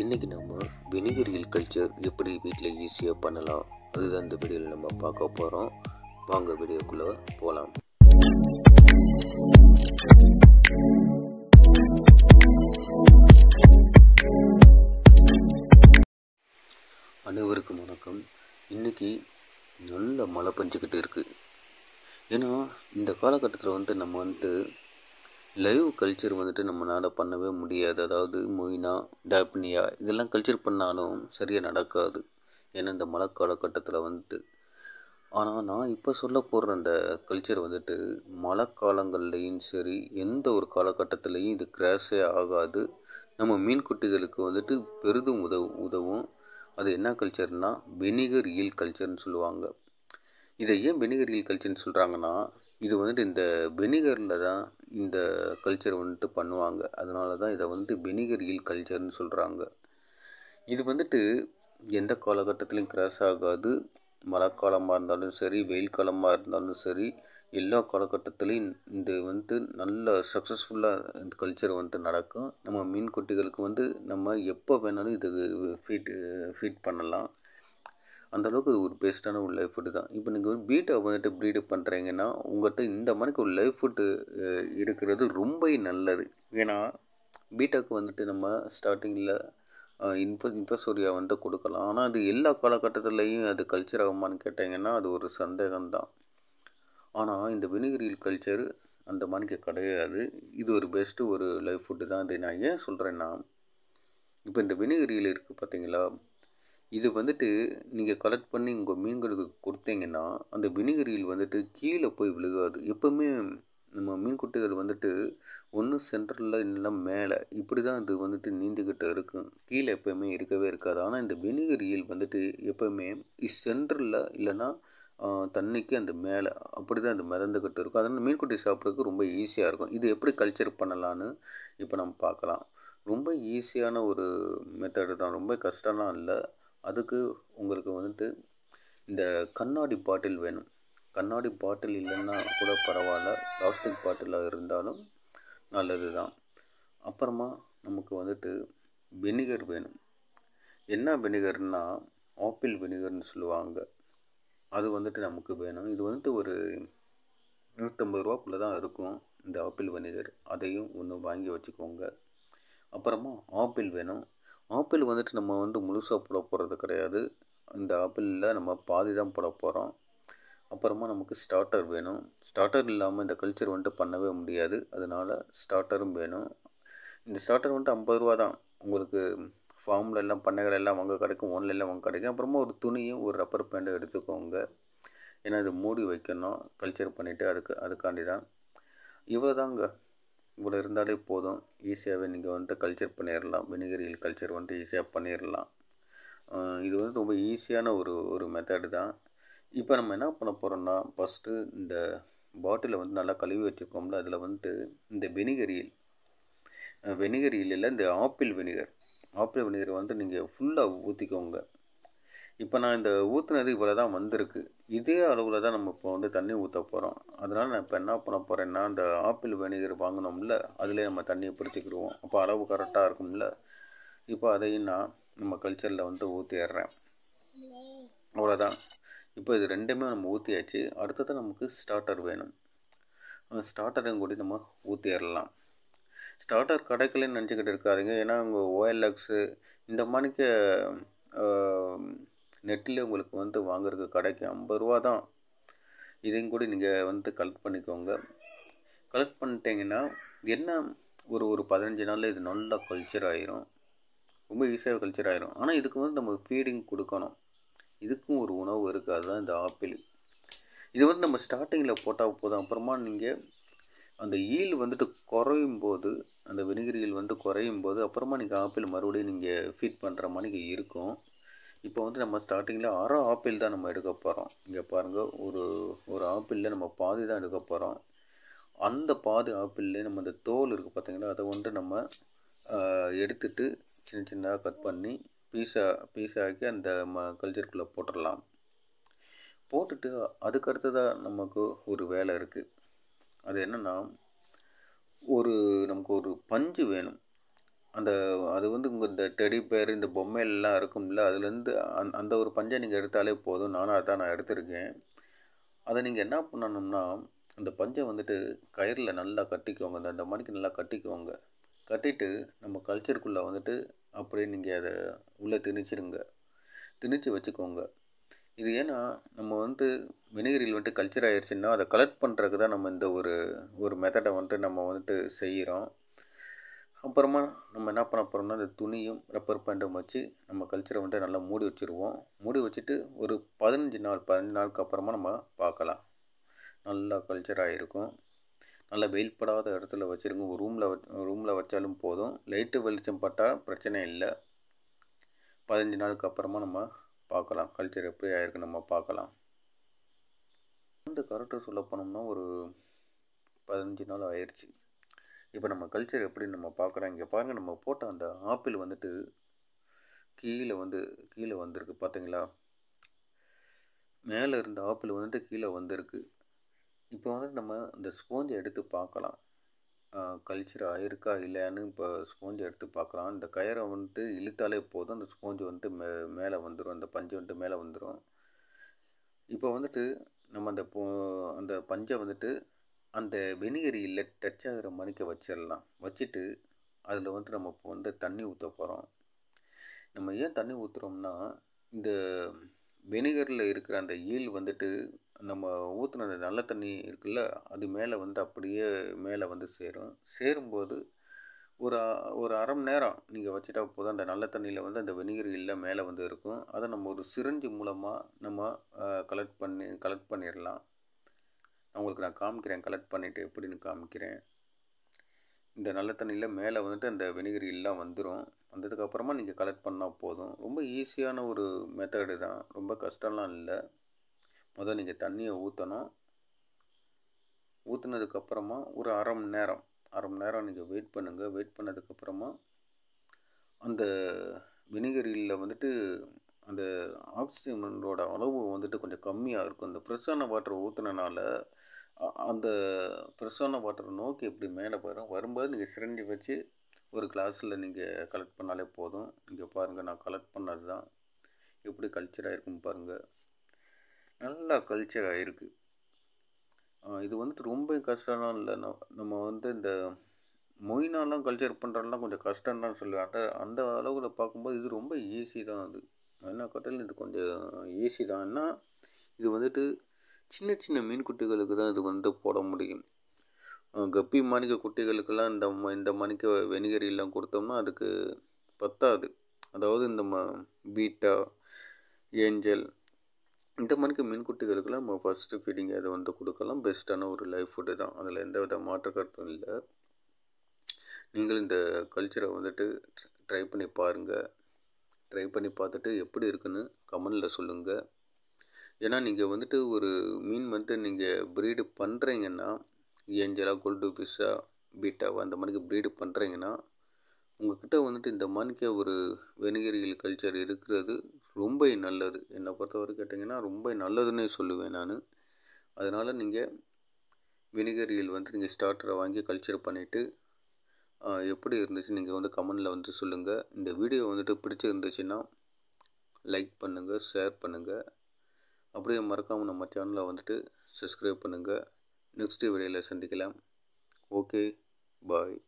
இன்றைக்கி நம்ம vinegar hill culture எப்படி வீட்டில் ஈஸியாக பண்ணலாம் அதுதான் இந்த வீடியோவில் நம்ம பார்க்க போகிறோம் வாங்க வீடியோக்குள்ளே போகலாம் அனைவருக்கும் வணக்கம் இன்றைக்கி நல்ல மழை பஞ்சுக்கிட்டு இருக்குது ஏன்னா இந்த காலகட்டத்தில் வந்து நம்ம வந்துட்டு லைவ் கல்ச்சர் வந்துட்டு நம்ம நாட பண்ணவே முடியாது அதாவது மொய்னா டாப்னியா இதெல்லாம் கல்ச்சர் பண்ணாலும் சரியாக நடக்காது ஏன்னா இந்த மழை காலகட்டத்தில் வந்துட்டு ஆனால் நான் இப்போ சொல்ல போகிற அந்த கல்ச்சர் வந்துட்டு மழை காலங்கள்லேயும் சரி எந்த ஒரு காலகட்டத்துலேயும் இது கிராஷே ஆகாது நம்ம மீன் குட்டிகளுக்கு வந்துட்டு பெரிதும் உதவும் உதவும் அது என்ன கல்ச்சர்னால் வெனிகர் ஈல் கல்ச்சர்னு சொல்லுவாங்க இதை ஏன் வெனிகர் ஈல் கல்ச்சர்னு சொல்கிறாங்கன்னா இது வந்துட்டு இந்த வெனிகரில் தான் இந்த கல்ச்சர் வந்துட்டு பண்ணுவாங்க அதனால தான் இதை வந்து வினிகரியல் கல்ச்சர்னு சொல்கிறாங்க இது வந்துட்டு எந்த காலகட்டத்திலையும் கிராஸ் ஆகாது மழை காலமாக இருந்தாலும் சரி வெயில் காலமாக இருந்தாலும் சரி எல்லா காலகட்டத்திலையும் இந்த வந்துட்டு நல்ல சக்ஸஸ்ஃபுல்லாக இந்த கல்ச்சர் வந்துட்டு நடக்கும் நம்ம மீன் குட்டிகளுக்கு வந்து நம்ம எப்போ வேணாலும் இது ஃபீட் ஃபீட் பண்ணலாம் அந்தளவுக்கு ஒரு பெஸ்ட்டான ஒரு லைஃப் ஃபுட்டு தான் இப்போ நீங்கள் ஒரு பீட்டை வந்துட்டு ப்ரீடு பண்ணுறீங்கன்னா உங்கள்கிட்ட இந்த மாதிரிக்கு ஒரு லைஃப் ஃபுட்டு இருக்கிறது ரொம்ப நல்லது ஏன்னா பீட்டாக்கு வந்துட்டு நம்ம ஸ்டார்டிங்கில் இன்ஃப இன்ஃபசோரியா வந்துட்டு கொடுக்கலாம் ஆனால் அது எல்லா காலகட்டத்துலேயும் அது கல்ச்சர் ஆகுமான்னு கேட்டிங்கன்னா அது ஒரு சந்தேகம்தான் ஆனால் இந்த வினிகிரியல் கல்ச்சர் அந்த மாதிரிக்கு கிடையாது இது ஒரு பெஸ்ட்டு ஒரு லைஃப் ஃபுட்டு தான் அது நான் ஏன் சொல்கிறேன்னா இப்போ இந்த வினிகிரியில் இருக்குது பார்த்தீங்களா இது வந்துட்டு நீங்கள் கலெக்ட் பண்ணி உங்கள் மீன்களுக்கு கொடுத்தீங்கன்னா அந்த வினிகரியில் வந்துட்டு கீழே போய் விழுகாது எப்போவுமே நம்ம மீன்குட்டிகள் வந்துட்டு ஒன்று சென்டரில் இல்லைன்னா மேலே இப்படி தான் இது வந்துட்டு நீந்திக்கிட்டு இருக்கும் கீழே எப்போயுமே இருக்கவே இருக்காது ஆனால் இந்த வினிகரியில் வந்துட்டு எப்போவுமே சென்டரில் இல்லைன்னா தண்ணிக்கு அந்த மேலே அப்படி தான் அது மிதந்துக்கிட்டு இருக்கும் அதனால் மீன்குட்டி சாப்பிட்றதுக்கு ரொம்ப ஈஸியாக இருக்கும் இது எப்படி கல்ச்சர் பண்ணலான்னு இப்போ நம்ம பார்க்கலாம் ரொம்ப ஈஸியான ஒரு மெத்தடு தான் ரொம்ப கஷ்டம்லாம் இல்லை அதுக்கு உங்களுக்கு வந்துட்டு இந்த கண்ணாடி பாட்டில் வேணும் கண்ணாடி பாட்டில் இல்லைன்னா கூட பரவாயில்ல பிளாஸ்டிக் பாட்டிலாக இருந்தாலும் நல்லது தான் அப்புறமா நமக்கு வந்துட்டு வினிகர் வேணும் என்ன வினிகர்னால் ஆப்பிள் வினிகர்னு சொல்லுவாங்க அது வந்துட்டு நமக்கு வேணும் இது வந்துட்டு ஒரு நூற்றம்பது ரூபாக்குள்ளே தான் இருக்கும் இந்த ஆப்பிள் வினிகர் அதையும் ஒன்று வாங்கி வச்சுக்கோங்க அப்புறமா ஆப்பிள் வேணும் ஆப்பிள் வந்துட்டு நம்ம வந்து முழுசாக போட போகிறது கிடையாது இந்த ஆப்பிளில் நம்ம பாதி தான் போட போகிறோம் அப்புறமா நமக்கு ஸ்டார்டர் வேணும் ஸ்டார்டர் இல்லாமல் இந்த கல்ச்சர் வந்துட்டு பண்ணவே முடியாது அதனால் ஸ்டார்டரும் வேணும் இந்த ஸ்டார்டர் வந்துட்டு ஐம்பது ரூபா தான் உங்களுக்கு ஃபார்மில் எல்லாம் பண்ணைகள் எல்லாம் வாங்க கிடைக்கும் ஒன்லைன்லாம் வாங்க கிடைக்கும் அப்புறமா ஒரு துணியும் ஒரு ரப்பர் பேண்டும் எடுத்துக்கோங்க ஏன்னா இது மூடி வைக்கணும் கல்ச்சர் பண்ணிவிட்டு அதுக்கு அதுக்காண்டி தான் இவ்வளோ தாங்க இவ்வளோ இருந்தாலே போதும் ஈஸியாகவே நீங்கள் வந்துட்டு கல்ச்சர் பண்ணிடலாம் வினிகரியல் கல்ச்சர் வந்துட்டு ஈஸியாக பண்ணிடலாம் இது வந்து ரொம்ப ஈஸியான ஒரு ஒரு மெத்தடு தான் இப்போ நம்ம என்ன பண்ண போகிறோம்னா ஃபஸ்ட்டு இந்த பாட்டிலை வந்து நல்லா கழுவி வச்சுருக்கோம்ல அதில் வந்துட்டு இந்த வினிகரியில் இல்லை இந்த ஆப்பிள் வினிகர் ஆப்பிள் வினிகர் வந்து நீங்கள் ஃபுல்லாக ஊற்றிக்கோங்க இப்போ நான் இந்த ஊற்றுனது இவ்வளோ தான் வந்திருக்கு இதே அளவில் தான் நம்ம இப்போ வந்து தண்ணி ஊற்ற போகிறோம் அதனால் நான் இப்போ என்ன பண்ண போகிறேன்னா இந்த ஆப்பிள் வினிகர் வாங்கினோம்ல அதிலே நம்ம தண்ணியை பிடிச்சிக்கிடுவோம் அப்போ அளவு கரெக்டாக இருக்கும்ல இப்போ அதையும் நான் நம்ம கல்ச்சரில் வந்து ஊற்றிடுறேன் அவ்வளோதான் இப்போ இது ரெண்டுமே நம்ம ஊற்றியாச்சு அடுத்தது நமக்கு ஸ்டார்டர் வேணும் ஸ்டார்டரையும் கூட நம்ம ஊற்றிடலாம் ஸ்டார்டர் கிடைக்கலன்னு நினச்சிக்கிட்டு இருக்காதிங்க ஏன்னா அங்கே ஓஎல்எக்ஸு இந்த மாதிரிக்கு நெட்டில் உங்களுக்கு வந்து வாங்குறதுக்கு கடைக்கு ஐம்பது ரூபா தான் இதையும் கூட நீங்கள் வந்து கலெக்ட் பண்ணிக்கோங்க கலெக்ட் பண்ணிட்டீங்கன்னா என்ன ஒரு ஒரு பதினஞ்சு நாளில் இது நல்லா கல்ச்சர் ஆயிரும் ரொம்ப ஈஸியாக கல்ச்சர் ஆயிரும் ஆனால் இதுக்கு வந்து நம்ம ஃபீடிங் கொடுக்கணும் இதுக்கும் ஒரு உணவு இருக்குது அதுதான் இந்த ஆப்பிள் இது வந்து நம்ம ஸ்டார்டிங்கில் போட்டால் போதும் அப்புறமா நீங்கள் அந்த ஈல் வந்துட்டு குறையும் போது அந்த வினிகிரியில் வந்து குறையும் போது அப்புறமா நீங்கள் ஆப்பிள் மறுபடியும் நீங்கள் ஃபீட் பண்ணுற மாதிரி இருக்கும் இப்போ வந்து நம்ம ஸ்டார்டிங்கில் அரை ஆப்பிள் தான் நம்ம எடுக்க போகிறோம் இங்கே பாருங்கள் ஒரு ஒரு ஆப்பிளில் நம்ம பாதி தான் எடுக்க போகிறோம் அந்த பாதி ஆப்பிள்லேயே நம்ம அந்த தோல் இருக்குது பார்த்திங்கன்னா அதை வந்து நம்ம எடுத்துட்டு சின்ன சின்னதாக கட் பண்ணி பீஸா பீஸாக்கி அந்த ம கல்ச்சருக்குள்ளே போட்டுடலாம் போட்டுட்டு அதுக்கு அடுத்ததாக நமக்கு ஒரு வேலை இருக்குது அது என்னென்னா ஒரு நமக்கு ஒரு பஞ்சு வேணும் அந்த அது வந்து உங்கள் இந்த டெடி பேர் இந்த பொம்மையிலலாம் இருக்கும்ல அதுலேருந்து அந் அந்த ஒரு பஞ்சை நீங்கள் எடுத்தாலே போதும் நானும் அதை தான் நான் எடுத்திருக்கேன் அதை நீங்கள் என்ன பண்ணணும்னா அந்த பஞ்சை வந்துட்டு கயிறில் நல்லா கட்டிக்கோங்க அந்த மணிக்கு நல்லா கட்டிக்கோங்க கட்டிட்டு நம்ம கல்ச்சருக்குள்ளே வந்துட்டு அப்படியே நீங்கள் அதை உள்ளே திணிச்சிருங்க திணிச்சு வச்சுக்கோங்க இது ஏன்னா நம்ம வந்துட்டு வினகிரியில் வந்துட்டு கல்ச்சர் ஆயிடுச்சுன்னா அதை கலெக்ட் பண்ணுறதுக்கு தான் நம்ம இந்த ஒரு ஒரு மெத்தடை வந்துட்டு நம்ம வந்துட்டு செய்கிறோம் அப்புறமா நம்ம என்ன பண்ண போகிறோம்னா இந்த துணியும் ரப்பர் பேண்டும் வச்சு நம்ம கல்ச்சரை வந்துட்டு நல்லா மூடி வச்சுருவோம் மூடி வச்சுட்டு ஒரு பதினஞ்சு நாள் பதினஞ்சு நாளுக்கு அப்புறமா நம்ம பார்க்கலாம் நல்லா கல்ச்சராக இருக்கும் நல்லா வெயில் படாத இடத்துல வச்சுருங்க ஒரு ரூமில் வச்சு ரூமில் வச்சாலும் போதும் லைட்டு வெளிச்சம் பட்டால் பிரச்சனை இல்லை பதினஞ்சு நாளுக்கு அப்புறமா நம்ம பார்க்கலாம் கல்ச்சர் எப்படி ஆகிருக்கு நம்ம பார்க்கலாம் இந்த கரெக்டாக சொல்ல போனோம்னா ஒரு பதினஞ்சு நாள் ஆயிடுச்சு இப்போ நம்ம கல்ச்சர் எப்படி நம்ம பார்க்குறோம் இங்கே பாருங்கள் நம்ம போட்ட அந்த ஆப்பிள் வந்துட்டு கீழே வந்து கீழே வந்திருக்கு பார்த்தீங்களா மேலே இருந்த ஆப்பிள் வந்துட்டு கீழே வந்திருக்கு இப்போ வந்துட்டு நம்ம இந்த ஸ்போஞ்சை எடுத்து பார்க்கலாம் கல்ச்சர் ஆயிருக்கா இல்லையான்னு இப்போ ஸ்போஞ்சை எடுத்து பார்க்கலாம் இந்த கயரை வந்துட்டு இழுத்தாலே போதும் அந்த ஸ்போஞ்சு வந்துட்டு மே மேலே வந்துடும் அந்த பஞ்சு வந்துட்டு மேலே வந்துடும் இப்போ வந்துட்டு நம்ம அந்த போ அந்த பஞ்சை வந்துட்டு அந்த டச் ஆகிற மணிக்க வச்சிடலாம் வச்சுட்டு அதில் வந்து நம்ம இப்போ வந்து தண்ணி ஊற்ற போகிறோம் நம்ம ஏன் தண்ணி ஊற்றுறோம்னா இந்த வெணிகரில் இருக்கிற அந்த ஈல் வந்துட்டு நம்ம ஊற்றுன நல்ல தண்ணி இருக்குல்ல அது மேலே வந்து அப்படியே மேலே வந்து சேரும் சேரும்போது ஒரு ஒரு அரை மணி நேரம் நீங்கள் வச்சுட்டா போதும் அந்த நல்ல தண்ணியில் வந்து அந்த வினிகர் இல்லை மேலே வந்து இருக்கும் அதை நம்ம ஒரு சிரஞ்சு மூலமாக நம்ம கலெக்ட் பண்ணி கலெக்ட் பண்ணிடலாம் நான் உங்களுக்கு நான் காமிக்கிறேன் கலெக்ட் பண்ணிவிட்டு எப்படின்னு காமிக்கிறேன் இந்த நல்ல தண்ணியில் மேலே வந்துட்டு அந்த வினிகிரி எல்லாம் வந்துடும் வந்ததுக்கப்புறமா நீங்கள் கலெக்ட் பண்ணால் போதும் ரொம்ப ஈஸியான ஒரு மெத்தடு தான் ரொம்ப கஷ்டம்லாம் இல்லை முதல் நீங்கள் தண்ணியை ஊற்றணும் ஊற்றுனதுக்கப்புறமா ஒரு அரை மணி நேரம் அரை மணி நேரம் நீங்கள் வெயிட் பண்ணுங்கள் வெயிட் பண்ணதுக்கப்புறமா அந்த வினிகரியில் வந்துட்டு அந்த ஆக்சிஜனோட அளவு வந்துட்டு கொஞ்சம் கம்மியாக இருக்கும் இந்த ஃப்ரெஷ்ஷான வாட்டர் ஊற்றுனால அந்த ஃப்ரெஷ்ஷான வாட்டரை நோக்கி எப்படி மேலே வரும் வரும்போது நீங்கள் சிரண்டி வச்சு ஒரு கிளாஸில் நீங்கள் கலெக்ட் பண்ணாலே போதும் நீங்கள் பாருங்கள் நான் கலெக்ட் பண்ணது தான் எப்படி கல்ச்சராக இருக்குன்னு பாருங்கள் நல்லா கல்ச்சராக இருக்குது இது வந்துட்டு ரொம்ப கஷ்டம்லாம் இல்லை நம்ம வந்து இந்த மொயினாலாம் கல்ச்சர் பண்ணுறதுலாம் கொஞ்சம் கஷ்டம்தான் சொல்லுவேன் அந்த அந்த அளவில் பார்க்கும்போது இது ரொம்ப ஈஸி தான் அது என்ன காட்டிலும் இது கொஞ்சம் ஈஸி தான் இது வந்துட்டு சின்ன சின்ன மீன் குட்டிகளுக்கு தான் இது வந்து போட முடியும் கப்பி மாணிக்க குட்டிகளுக்கெல்லாம் இந்த இந்த மாணிக்க வெனிகரிலாம் கொடுத்தோம்னா அதுக்கு பத்தாது அதாவது இந்த ம பீட்டா ஏஞ்சல் இந்த மாதிரிக்கு மீன் குட்டிகளுக்கெல்லாம் நம்ம ஃபஸ்ட்டு ஃபீடிங் அதை வந்து கொடுக்கலாம் பெஸ்ட்டான ஒரு லைஃப் ஃபுட்டு தான் அதில் எந்த வித மாற்று கருத்தும் இல்லை நீங்களும் இந்த கல்ச்சரை வந்துட்டு ட்ரை பண்ணி பாருங்கள் ட்ரை பண்ணி பார்த்துட்டு எப்படி இருக்குன்னு கமெண்டில் சொல்லுங்கள் ஏன்னா நீங்கள் வந்துட்டு ஒரு மீன் வந்துட்டு நீங்கள் ப்ரீடு பண்ணுறீங்கன்னா ஏஞ்சலா கோல்டு பீஸா பீட்டாவா அந்த மாதிரிக்கு ப்ரீடு பண்ணுறீங்கன்னா உங்கள்கிட்ட வந்துட்டு இந்த மாதிரிக்கு ஒரு வெணிகரியல் கல்ச்சர் இருக்கிறது ரொம்ப நல்லது என்னை பொறுத்தவரை கேட்டிங்கன்னா ரொம்ப நல்லதுன்னே சொல்லுவேன் நான் அதனால் நீங்கள் வினிகரியல் வந்து நீங்கள் ஸ்டார்டரை வாங்கி கல்ச்சர் பண்ணிவிட்டு எப்படி இருந்துச்சு நீங்கள் வந்து கமெண்டில் வந்து சொல்லுங்கள் இந்த வீடியோ வந்துட்டு பிடிச்சிருந்துச்சுன்னா லைக் பண்ணுங்கள் ஷேர் பண்ணுங்கள் அப்படியே மறக்காமல் நம்ம சேனலை வந்துட்டு சப்ஸ்கிரைப் பண்ணுங்கள் நெக்ஸ்ட் வீடியோவில் சந்திக்கலாம் ஓகே பாய்